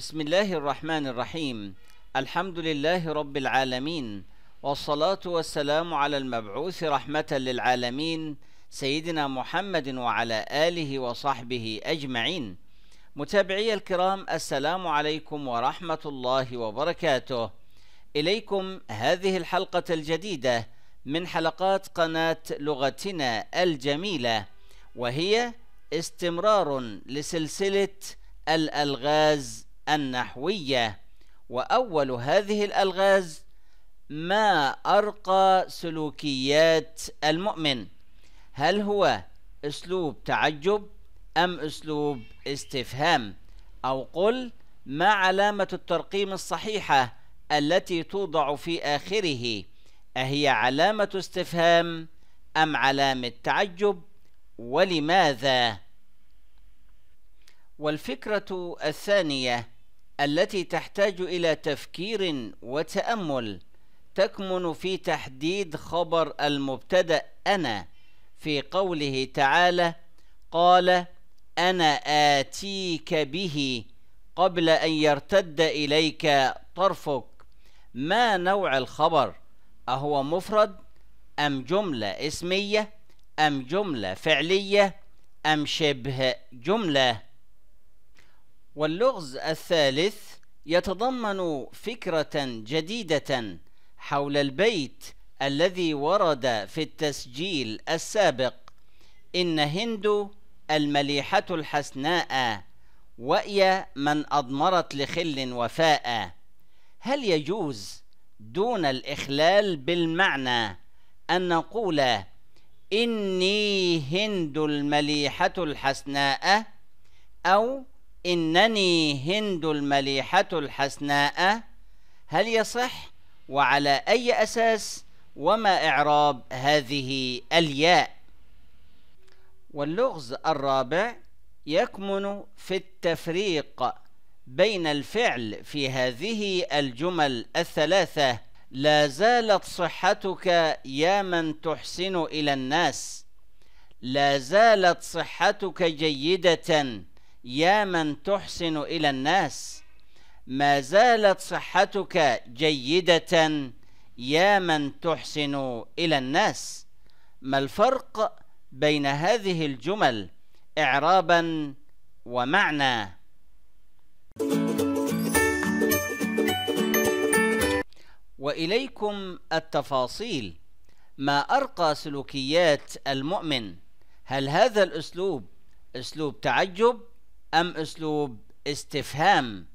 بسم الله الرحمن الرحيم الحمد لله رب العالمين والصلاة والسلام على المبعوث رحمة للعالمين سيدنا محمد وعلى آله وصحبه أجمعين متابعي الكرام السلام عليكم ورحمة الله وبركاته إليكم هذه الحلقة الجديدة من حلقات قناة لغتنا الجميلة وهي استمرار لسلسلة الألغاز النحوية وأول هذه الألغاز ما أرقى سلوكيات المؤمن هل هو أسلوب تعجب أم أسلوب استفهام أو قل ما علامة الترقيم الصحيحة التي توضع في آخره أهي علامة استفهام أم علامة تعجب ولماذا؟ والفكرة الثانية التي تحتاج إلى تفكير وتأمل تكمن في تحديد خبر المبتدأ أنا في قوله تعالى قال أنا آتيك به قبل أن يرتد إليك طرفك ما نوع الخبر أهو مفرد أم جملة اسمية أم جملة فعلية أم شبه جملة واللغز الثالث يتضمن فكرة جديدة حول البيت الذي ورد في التسجيل السابق إن هند المليحة الحسناء وأي من أضمرت لخل وفاء هل يجوز دون الإخلال بالمعنى أن نقول إني هند المليحة الحسناء أو إنني هند المليحة الحسناء هل يصح وعلى أي أساس وما إعراب هذه الياء واللغز الرابع يكمن في التفريق بين الفعل في هذه الجمل الثلاثة لا زالت صحتك يا من تحسن إلى الناس لا زالت صحتك جيدةً يا من تحسن إلى الناس ما زالت صحتك جيدة يا من تحسن إلى الناس ما الفرق بين هذه الجمل إعرابا ومعنى وإليكم التفاصيل ما أرقى سلوكيات المؤمن هل هذا الأسلوب أسلوب تعجب أم أسلوب استفهام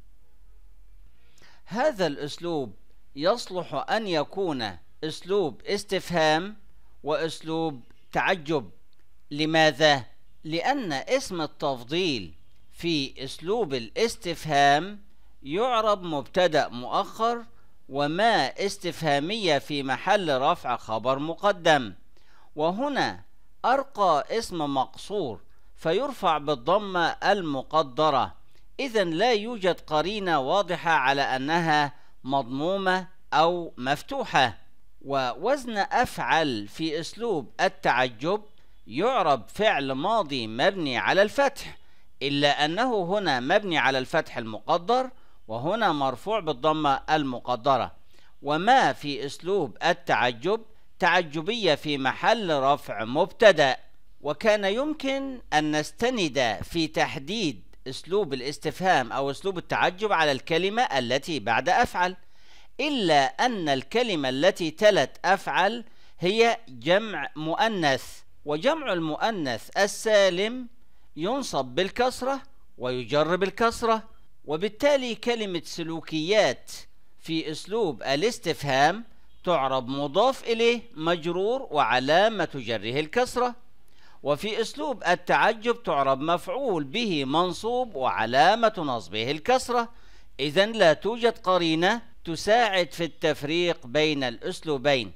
هذا الأسلوب يصلح أن يكون أسلوب استفهام وأسلوب تعجب لماذا؟ لأن اسم التفضيل في أسلوب الاستفهام يعرب مبتدأ مؤخر وما استفهامية في محل رفع خبر مقدم وهنا أرقى اسم مقصور فيرفع بالضمة المقدرة إذا لا يوجد قرينة واضحة على أنها مضمومة أو مفتوحة ووزن أفعل في أسلوب التعجب يعرب فعل ماضي مبني على الفتح إلا أنه هنا مبني على الفتح المقدر وهنا مرفوع بالضمة المقدرة وما في أسلوب التعجب تعجبية في محل رفع مبتدأ وكان يمكن أن نستند في تحديد أسلوب الاستفهام أو أسلوب التعجب على الكلمة التي بعد أفعل إلا أن الكلمة التي تلت أفعل هي جمع مؤنث وجمع المؤنث السالم ينصب بالكسرة ويجرب الكسرة وبالتالي كلمة سلوكيات في أسلوب الاستفهام تعرب مضاف إليه مجرور وعلامة جره الكسرة وفي أسلوب التعجب تعرب مفعول به منصوب وعلامة نصبه الكسرة إذا لا توجد قرينة تساعد في التفريق بين الأسلوبين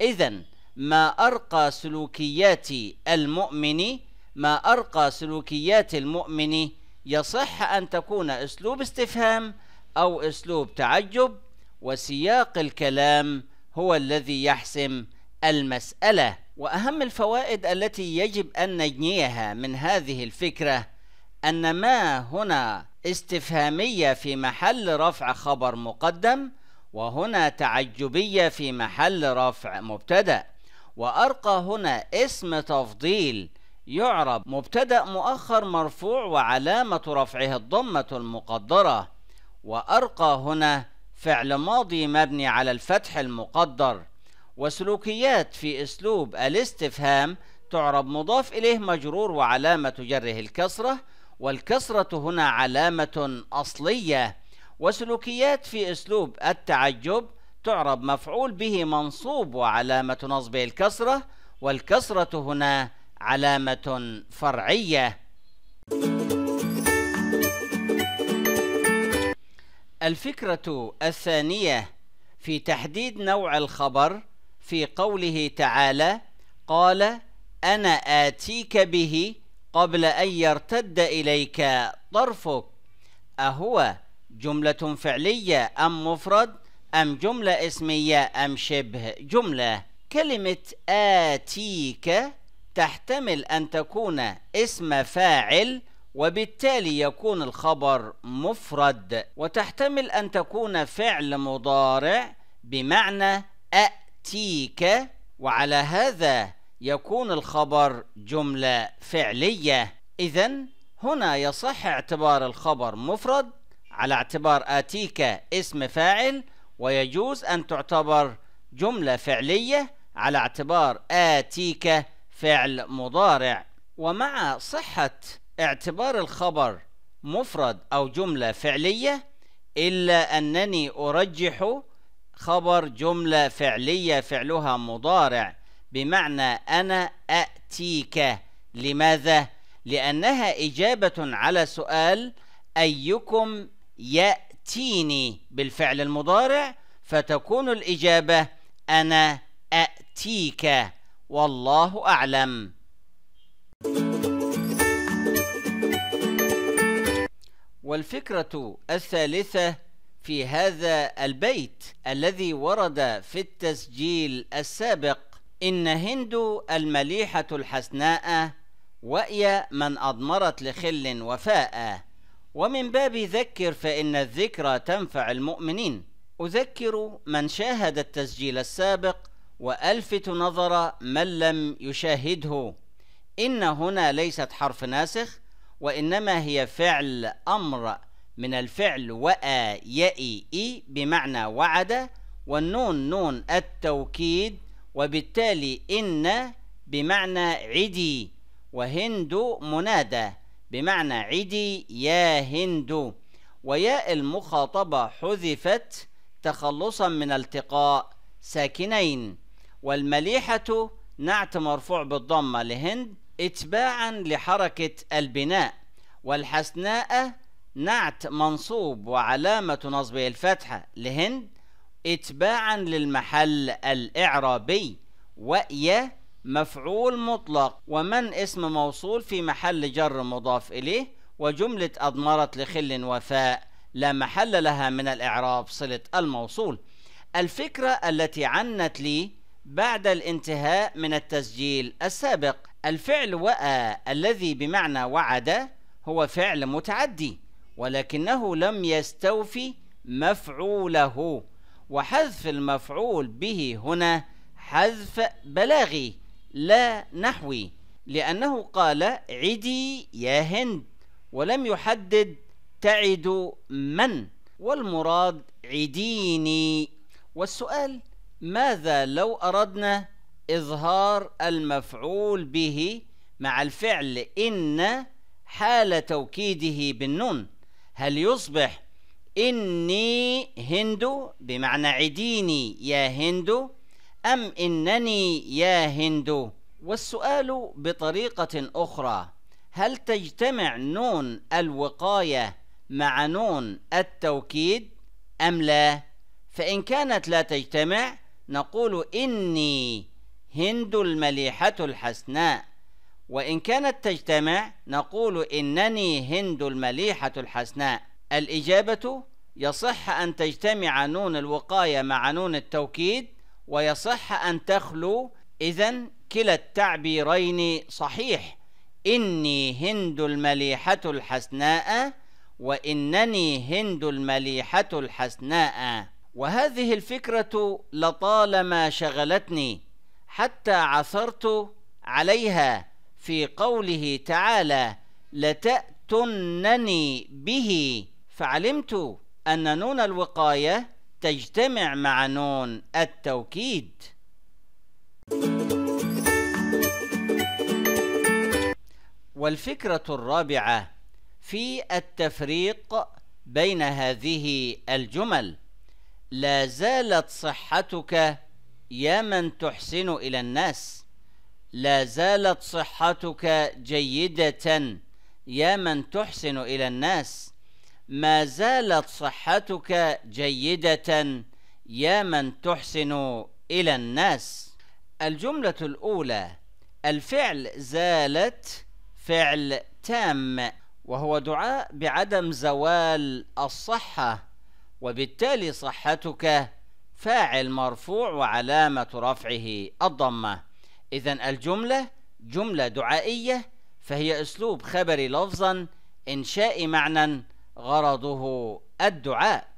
إذا ما أرقى سلوكيات المؤمن ما أرقى سلوكيات المؤمن يصح أن تكون أسلوب استفهام أو أسلوب تعجب وسياق الكلام هو الذي يحسم المسألة واهم الفوائد التي يجب ان نجنيها من هذه الفكره ان ما هنا استفهاميه في محل رفع خبر مقدم وهنا تعجبيه في محل رفع مبتدا وارقى هنا اسم تفضيل يعرب مبتدا مؤخر مرفوع وعلامه رفعه الضمه المقدره وارقى هنا فعل ماضي مبني على الفتح المقدر وسلوكيات في اسلوب الاستفهام تعرب مضاف اليه مجرور وعلامه جره الكسره والكسره هنا علامه اصليه وسلوكيات في اسلوب التعجب تعرب مفعول به منصوب وعلامه نصبه الكسره والكسره هنا علامه فرعيه الفكره الثانيه في تحديد نوع الخبر في قوله تعالى قال انا اتيك به قبل ان يرتد اليك طرفك اهو جمله فعليه ام مفرد ام جمله اسميه ام شبه جمله كلمه اتيك تحتمل ان تكون اسم فاعل وبالتالي يكون الخبر مفرد وتحتمل ان تكون فعل مضارع بمعنى أ تيك وعلى هذا يكون الخبر جملة فعلية إذا هنا يصح اعتبار الخبر مفرد على اعتبار آتيك اسم فاعل ويجوز أن تعتبر جملة فعلية على اعتبار آتيك فعل مضارع ومع صحة اعتبار الخبر مفرد أو جملة فعلية إلا أنني أرجح خبر جملة فعلية فعلها مضارع بمعنى أنا أأتيك لماذا؟ لأنها إجابة على سؤال أيكم يأتيني بالفعل المضارع فتكون الإجابة أنا أأتيك والله أعلم والفكرة الثالثة في هذا البيت الذي ورد في التسجيل السابق إن هند المليحة الحسناء وإي من أضمرت لخل وفاء ومن باب ذكر فإن الذكرى تنفع المؤمنين أذكر من شاهد التسجيل السابق وألفت نظر من لم يشاهده إن هنا ليست حرف ناسخ وإنما هي فعل أمر من الفعل وأ يأي إي بمعنى وعد والنون نون التوكيد وبالتالي إن بمعنى عدي وهند منادى بمعنى عدي يا هند وياء المخاطبة حذفت تخلصا من التقاء ساكنين والمليحة نعت مرفوع بالضمة لهند اتباعا لحركة البناء والحسناء نعت منصوب وعلامة نصبه الفتحة لهند اتباعا للمحل الإعرابي وإيا مفعول مطلق ومن اسم موصول في محل جر مضاف إليه وجملة أضمرت لخل وفاء لا محل لها من الإعراب صلة الموصول الفكرة التي عنت لي بعد الانتهاء من التسجيل السابق الفعل وأ الذي بمعنى وعد هو فعل متعدي ولكنه لم يستوفي مفعوله وحذف المفعول به هنا حذف بلاغي لا نحوي لأنه قال عدي يا هند ولم يحدد تعد من والمراد عديني والسؤال ماذا لو أردنا إظهار المفعول به مع الفعل إن حال توكيده بالنون هل يصبح إني هند بمعنى عديني يا هند أم إنني يا هند والسؤال بطريقة أخرى هل تجتمع نون الوقاية مع نون التوكيد أم لا فإن كانت لا تجتمع نقول إني هند المليحة الحسناء وإن كانت تجتمع نقول إنني هند المليحة الحسناء الإجابة يصح أن تجتمع نون الوقاية مع نون التوكيد ويصح أن تخلو إذا كلا التعبيرين صحيح إني هند المليحة الحسناء وإنني هند المليحة الحسناء وهذه الفكرة لطالما شغلتني حتى عثرت عليها في قوله تعالى لتأتنني به فعلمت أن نون الوقاية تجتمع مع نون التوكيد والفكرة الرابعة في التفريق بين هذه الجمل لا زالت صحتك يا من تحسن إلى الناس لا زالت صحتك جيدة يا من تحسن إلى الناس ما زالت صحتك جيدة يا من تحسن إلى الناس الجملة الأولى الفعل زالت فعل تام وهو دعاء بعدم زوال الصحة وبالتالي صحتك فاعل مرفوع وعلامة رفعه الضمة إذا الجملة جملة دعائية فهي أسلوب خبري لفظا إنشائي معنى غرضه الدعاء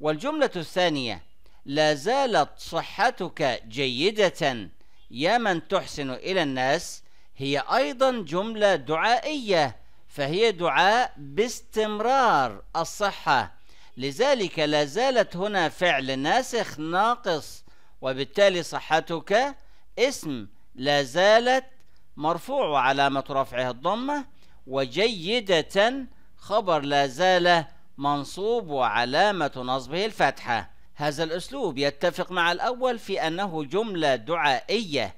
والجملة الثانية لا زالت صحتك جيدة يا من تحسن إلى الناس هي أيضا جملة دعائية فهي دعاء باستمرار الصحة لذلك لا زالت هنا فعل ناسخ ناقص وبالتالي صحتك اسم لا زالت مرفوع وعلامة رفعها الضمة وجيدة خبر لا زال منصوب وعلامة نصبه الفتحة هذا الأسلوب يتفق مع الأول في أنه جملة دعائية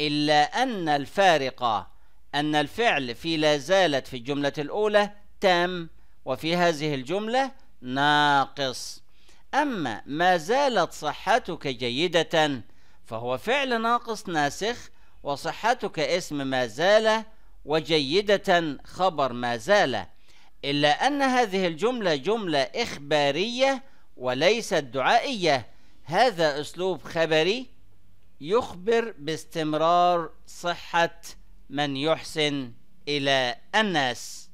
إلا أن الفارق أن الفعل في لا زالت في الجملة الأولى تام وفي هذه الجملة ناقص أما ما زالت صحتك جيدة فهو فعل ناقص ناسخ وصحتك اسم ما زال وجيدة خبر ما زال إلا أن هذه الجملة جملة إخبارية وليست دعائية هذا أسلوب خبري يخبر باستمرار صحة من يحسن إلى الناس.